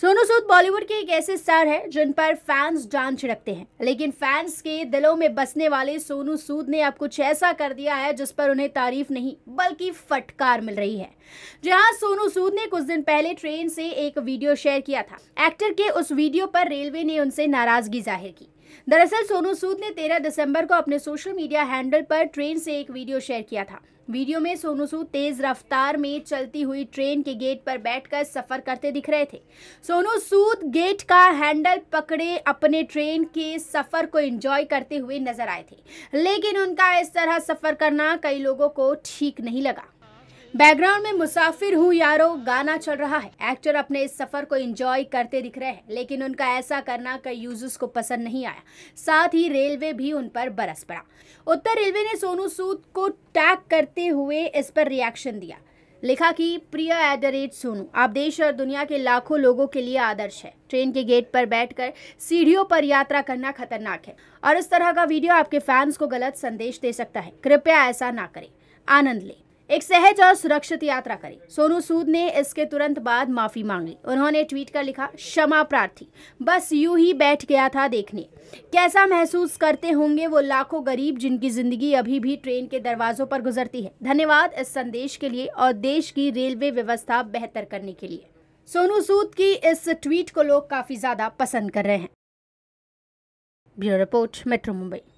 सोनू सूद बॉलीवुड के एक ऐसे स्टार हैं जिन पर फैंस जान छिड़कते हैं लेकिन फैंस के दिलों में बसने वाले सोनू सूद ने अब कुछ ऐसा कर दिया है जिस पर उन्हें तारीफ नहीं बल्कि फटकार मिल रही है जहां सोनू सूद ने कुछ दिन पहले ट्रेन से एक वीडियो शेयर किया था एक्टर के उस वीडियो पर रेलवे ने उनसे नाराजगी जाहिर की दरअसल सोनू सूद ने 13 दिसंबर को अपने सोशल मीडिया हैंडल पर ट्रेन से एक वीडियो शेयर किया था वीडियो में सोनू सूद तेज रफ्तार में चलती हुई ट्रेन के गेट पर बैठकर सफर करते दिख रहे थे सोनू सूद गेट का हैंडल पकड़े अपने ट्रेन के सफर को एंजॉय करते हुए नजर आए थे लेकिन उनका इस तरह सफर करना कई लोगों को ठीक नहीं लगा बैकग्राउंड में मुसाफिर हूँ यारो गाना चल रहा है एक्टर अपने इस सफर को एंजॉय करते दिख रहे हैं लेकिन उनका ऐसा करना कई यूजर्स को पसंद नहीं आया साथ ही रेलवे भी उन पर बरस पड़ा उत्तर रेलवे ने सोनू सूद को टैग करते हुए इस पर रिएक्शन दिया लिखा कि प्रिय एट द रेट सोनू आप देश और दुनिया के लाखों लोगों के लिए आदर्श है ट्रेन के गेट पर बैठकर सीढ़ियों पर यात्रा करना खतरनाक है और इस तरह का वीडियो आपके फैंस को गलत संदेश दे सकता है कृपया ऐसा ना करें आनंद लें एक सहज और सुरक्षित यात्रा करें सोनू सूद ने इसके तुरंत बाद माफी मांगी उन्होंने ट्वीट कर लिखा क्षमा प्रार्थी बस यू ही बैठ गया था देखने कैसा महसूस करते होंगे वो लाखों गरीब जिनकी जिंदगी अभी भी ट्रेन के दरवाजों पर गुजरती है धन्यवाद इस संदेश के लिए और देश की रेलवे व्यवस्था बेहतर करने के लिए सोनू सूद की इस ट्वीट को लोग काफी ज्यादा पसंद कर रहे हैं ब्यूरो रिपोर्ट मेट्रो मुंबई